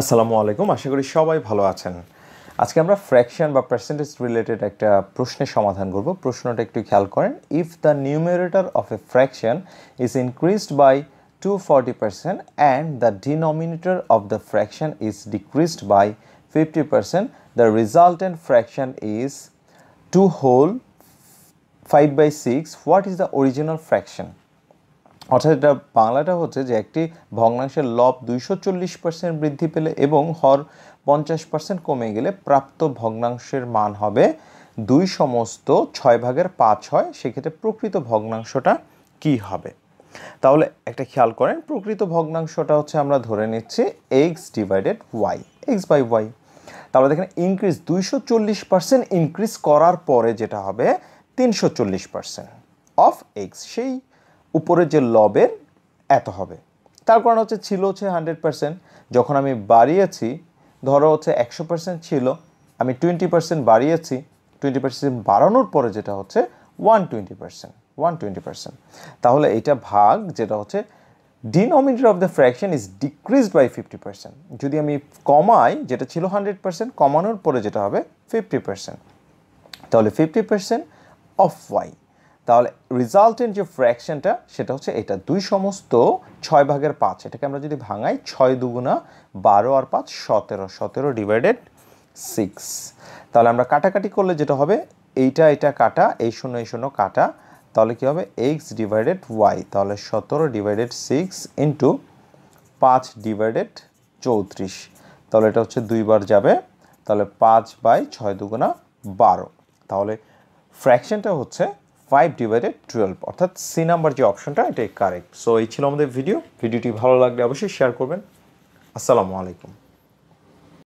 আসসালামু আলাইকুম আশা করি সবাই ভালো আছেন আজকে আমরা ফ্র্যাকশন বা পার্সেন্টেজ রিলেটেড একটা প্রশ্নের সমাধান করব প্রশ্নটা একটু খেয়াল করেন if the numerator of a fraction is increased by two forty percent and the denominator of the fraction is decreased by fifty percent the resultant fraction is two whole five by six what is the original fraction অর্থাৎ এটা বাংলাটা হচ্ছে যে একটি ভগ্নাংশের লব দুইশো চল্লিশ পার্সেন্ট বৃদ্ধি পেলে এবং হর পঞ্চাশ পার্সেন্ট কমে গেলে প্রাপ্ত ভগ্নাংশের মান হবে দুই সমস্ত ছয় ভাগের পাঁচ হয় সেক্ষেত্রে প্রকৃত ভগ্নাংশটা কি হবে তাহলে একটা খেয়াল করেন প্রকৃত ভগ্নাংশটা হচ্ছে আমরা ধরে নিচ্ছি X divided Y X by Y তাহলে দেখেন ইনক্রিজ দুইশো চল্লিশ পার্সেন্ট ইনক্রিজ করার পরে যেটা হবে তিনশো চল্লিশ পার্সেন্ট অফ এক্স সেই উপরে যে লবের এত হবে তার কারণ হচ্ছে ছিল হচ্ছে হান্ড্রেড পার্সেন্ট যখন আমি বাড়িয়েছি ধরো হচ্ছে একশো পার্সেন্ট ছিল আমি টোয়েন্টি পার্সেন্ট বাড়িয়েছি টোয়েন্টি পার্সেন্ট বাড়ানোর পরে যেটা হচ্ছে one twenty percent one twenty percent তাহলে এটা ভাগ যেটা হচ্ছে denominator of the fraction is decrease by fifty percent যদি আমি কমাই যেটা ছিল হান্ড্রেড পার্সেন্ট কমানোর পরে যেটা হবে ফিফটি পার্সেন্ট তাহলে ফিফটি পার্সেন্ট অফ ওয়াই তাহলে রেজাল্টেন্ট যে ফ্র্যাকশনটা সেটা হচ্ছে এটা দুই সমস্ত ছয় ভাগের পাঁচ এটাকে আমরা যদি ভাঙাই ছয় দুগুণা বারো আর পাঁচ সতেরো সতেরো ডিভাইডেড সিক্স তাহলে আমরা কাটাকাটি করলে যেটা হবে এইটা এটা কাটা এই শূন্য এই শূন্য কাটা তাহলে কী হবে এক্স ডিভাইডেড ওয়াই তাহলে সতেরো ডিভাইডেড সিক্স ইন্টু পাঁচ ডিভাইডেড চৌত্রিশ তাহলে এটা হচ্ছে দুইবার যাবে তাহলে পাঁচ বাই ছয় দুগুণা বারো তাহলে ফ্র্যাকশনটা হচ্ছে ফাইভ ডিভাইডেড টুয়েলভ অর্থাৎ সি নাম্বার যে অপশনটা এটাই কারেক্ট সো এই ছিল আমাদের ভিডিও ভিডিওটি ভালো লাগলে অবশ্যই শেয়ার করবেন আসসালামু আলাইকুম